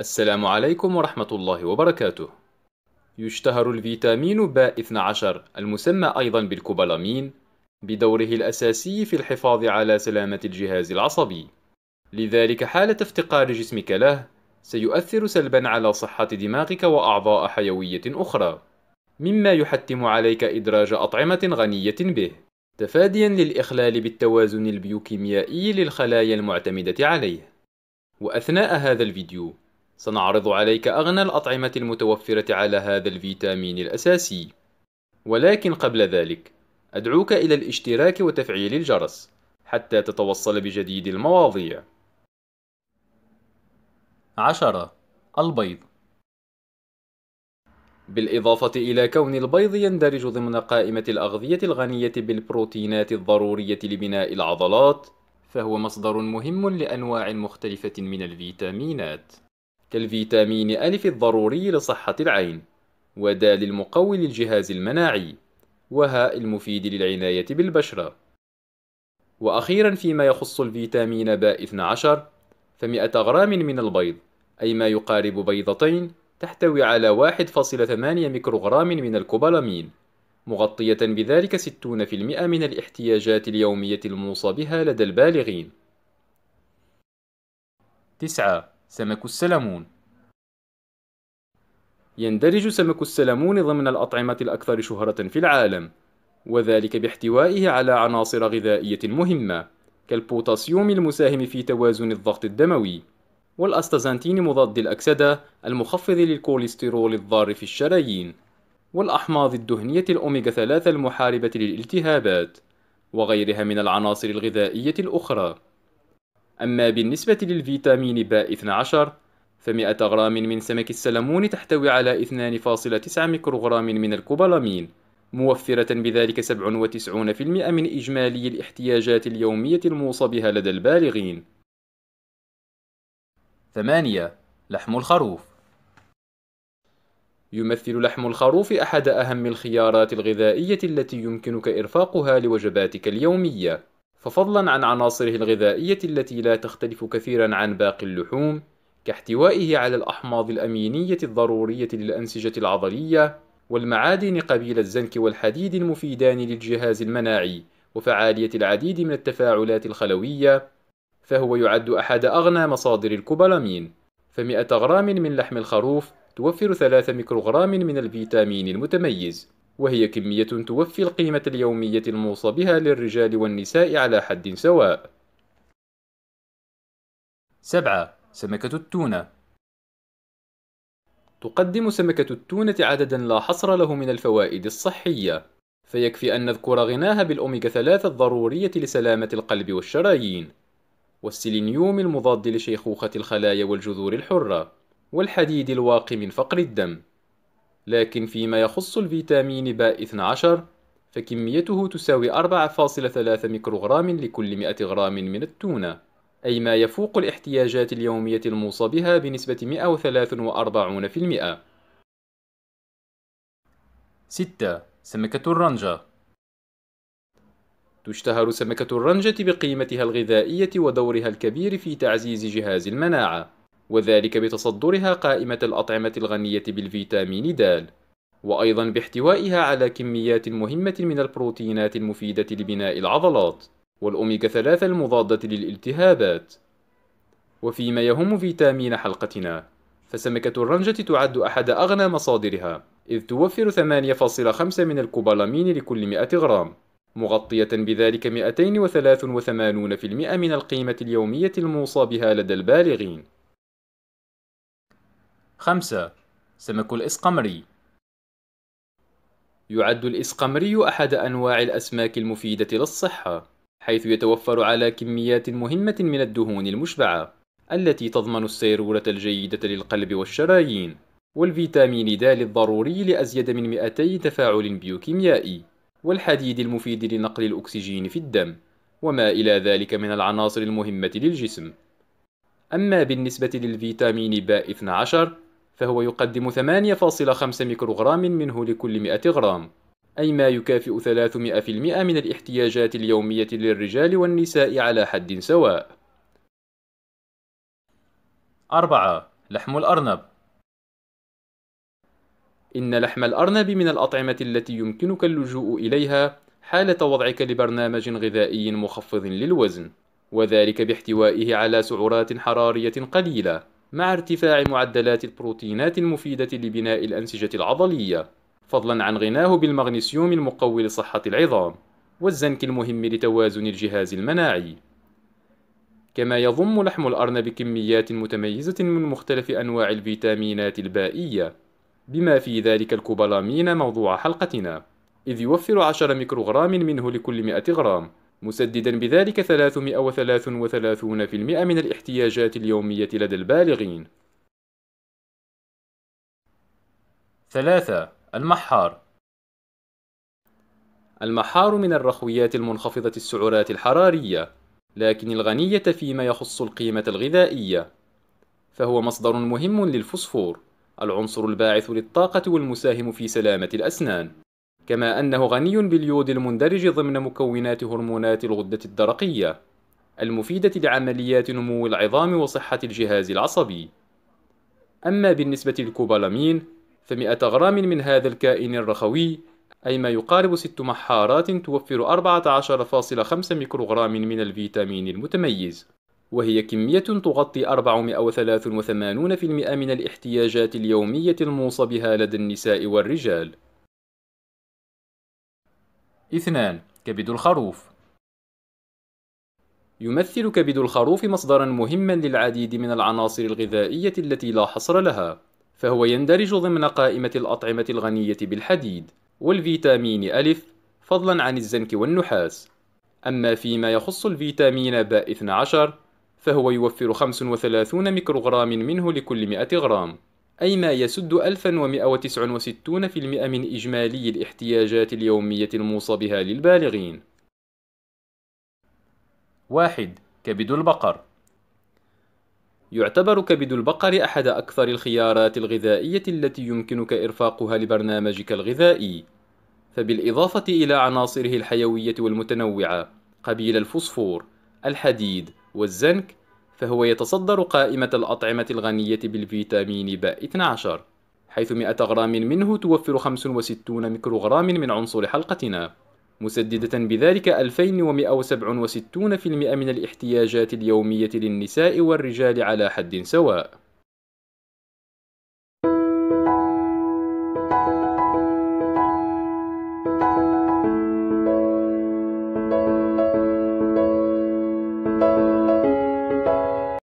السلام عليكم ورحمة الله وبركاته. يشتهر الفيتامين باء 12 المسمى أيضا بالكوبالامين بدوره الأساسي في الحفاظ على سلامة الجهاز العصبي. لذلك حالة افتقار جسمك له سيؤثر سلبا على صحة دماغك وأعضاء حيوية أخرى، مما يحتم عليك إدراج أطعمة غنية به، تفاديا للإخلال بالتوازن البيوكيميائي للخلايا المعتمدة عليه. وأثناء هذا الفيديو سنعرض عليك أغنى الأطعمة المتوفرة على هذا الفيتامين الأساسي ولكن قبل ذلك أدعوك إلى الاشتراك وتفعيل الجرس حتى تتوصل بجديد المواضيع عشرة البيض بالإضافة إلى كون البيض يندرج ضمن قائمة الأغذية الغنية بالبروتينات الضرورية لبناء العضلات فهو مصدر مهم لأنواع مختلفة من الفيتامينات كالفيتامين ألف الضروري لصحة العين ود المقوي للجهاز المناعي وهاء المفيد للعناية بالبشرة وأخيرا فيما يخص الفيتامين باء 12 فمئة غرام من البيض أي ما يقارب بيضتين تحتوي على 1.8 ميكروغرام من الكوبالامين مغطية بذلك 60% من الاحتياجات اليومية الموصى بها لدى البالغين 9 سمك السلمون يندرج سمك السلمون ضمن الأطعمة الأكثر شهرة في العالم وذلك باحتوائه على عناصر غذائية مهمة كالبوتاسيوم المساهم في توازن الضغط الدموي والأستازانتين مضاد الأكسدة المخفض للكوليسترول الضار في الشرايين والأحماض الدهنية الأوميغا 3 المحاربة للالتهابات وغيرها من العناصر الغذائية الأخرى أما بالنسبة للفيتامين باء 12 ف100 غرام من سمك السلمون تحتوي على 2.9 ميكروغرام من الكوبالامين موفرة بذلك 97% من إجمالي الاحتياجات اليومية الموصى بها لدى البالغين 8. لحم الخروف يمثل لحم الخروف أحد أهم الخيارات الغذائية التي يمكنك إرفاقها لوجباتك اليومية ففضلا عن عناصره الغذائية التي لا تختلف كثيرا عن باقي اللحوم كاحتوائه على الأحماض الأمينية الضرورية للأنسجة العضلية والمعادن قبيل الزنك والحديد المفيدان للجهاز المناعي وفعالية العديد من التفاعلات الخلوية فهو يعد أحد أغنى مصادر الكوبالامين فمئة غرام من لحم الخروف توفر 3 ميكروغرام من الفيتامين المتميز وهي كمية توفي القيمة اليومية الموصى بها للرجال والنساء على حد سواء. 7. سمكة التونة تقدم سمكة التونة عددا لا حصر له من الفوائد الصحية، فيكفي أن نذكر غناها بالأوميغا 3 الضرورية لسلامة القلب والشرايين، والسيلينيوم المضاد لشيخوخة الخلايا والجذور الحرة، والحديد الواقي من فقر الدم. لكن فيما يخص الفيتامين باء 12 فكميته تساوي 4.3 ميكروغرام لكل 100 غرام من التونة أي ما يفوق الاحتياجات اليومية الموصى بها بنسبة 143% 6. سمكة الرنجة تشتهر سمكة الرنجة بقيمتها الغذائية ودورها الكبير في تعزيز جهاز المناعة وذلك بتصدرها قائمة الأطعمة الغنية بالفيتامين د وأيضا باحتوائها على كميات مهمة من البروتينات المفيدة لبناء العضلات والأوميغا 3 المضادة للالتهابات وفيما يهم فيتامين حلقتنا فسمكة الرنجة تعد أحد أغنى مصادرها إذ توفر 8.5 من الكوبالامين لكل 100 غرام مغطية بذلك 283% من القيمة اليومية الموصى بها لدى البالغين خمسة سمك الإسقمري يعد الإسقمري أحد أنواع الأسماك المفيدة للصحة حيث يتوفر على كميات مهمة من الدهون المشبعة التي تضمن السيرورة الجيدة للقلب والشرايين والفيتامين د الضروري لأزيد من 200 تفاعل بيوكيميائي والحديد المفيد لنقل الأكسجين في الدم وما إلى ذلك من العناصر المهمة للجسم أما بالنسبة للفيتامين ب 12 فهو يقدم 8.5 ميكروغرام منه لكل 100 غرام أي ما يكافئ 300% من الاحتياجات اليومية للرجال والنساء على حد سواء 4. لحم الأرنب إن لحم الأرنب من الأطعمة التي يمكنك اللجوء إليها حالة وضعك لبرنامج غذائي مخفض للوزن وذلك باحتوائه على سعرات حرارية قليلة مع ارتفاع معدلات البروتينات المفيدة لبناء الأنسجة العضلية فضلا عن غناه بالمغنيسيوم المقوي لصحة العظام والزنك المهم لتوازن الجهاز المناعي كما يضم لحم الأرنب كميات متميزة من مختلف أنواع الفيتامينات البائية بما في ذلك الكوبالامين موضوع حلقتنا إذ يوفر 10 ميكروغرام منه لكل 100 غرام مسددا بذلك 333% من الاحتياجات اليومية لدى البالغين. 3. المحار المحار من الرخويات المنخفضة السعرات الحرارية، لكن الغنية فيما يخص القيمة الغذائية، فهو مصدر مهم للفوسفور، العنصر الباعث للطاقة والمساهم في سلامة الأسنان. كما أنه غني باليود المندرج ضمن مكونات هرمونات الغدة الدرقية المفيدة لعمليات نمو العظام وصحة الجهاز العصبي أما بالنسبة للكوبالامين فمئة 100 غرام من هذا الكائن الرخوي أي ما يقارب 6 محارات توفر 14.5 ميكروغرام من الفيتامين المتميز وهي كمية تغطي 483% من الاحتياجات اليومية الموصى بها لدى النساء والرجال اثنان كبد الخروف يمثل كبد الخروف مصدرا مهما للعديد من العناصر الغذائية التي لا حصر لها فهو يندرج ضمن قائمة الأطعمة الغنية بالحديد والفيتامين ألف فضلا عن الزنك والنحاس أما فيما يخص الفيتامين باء 12 فهو يوفر 35 ميكروغرام منه لكل 100 غرام أي ما يسد 1169% من إجمالي الاحتياجات اليومية الموصى بها للبالغين. 1. كبد البقر يعتبر كبد البقر أحد أكثر الخيارات الغذائية التي يمكنك إرفاقها لبرنامجك الغذائي، فبالإضافة إلى عناصره الحيوية والمتنوعة قبيل الفوسفور، الحديد، والزنك، فهو يتصدر قائمة الأطعمة الغنية بالفيتامين ب 12 حيث 100 غرام منه توفر 65 ميكروغرام من عنصر حلقتنا مسددة بذلك 2167% من الاحتياجات اليومية للنساء والرجال على حد سواء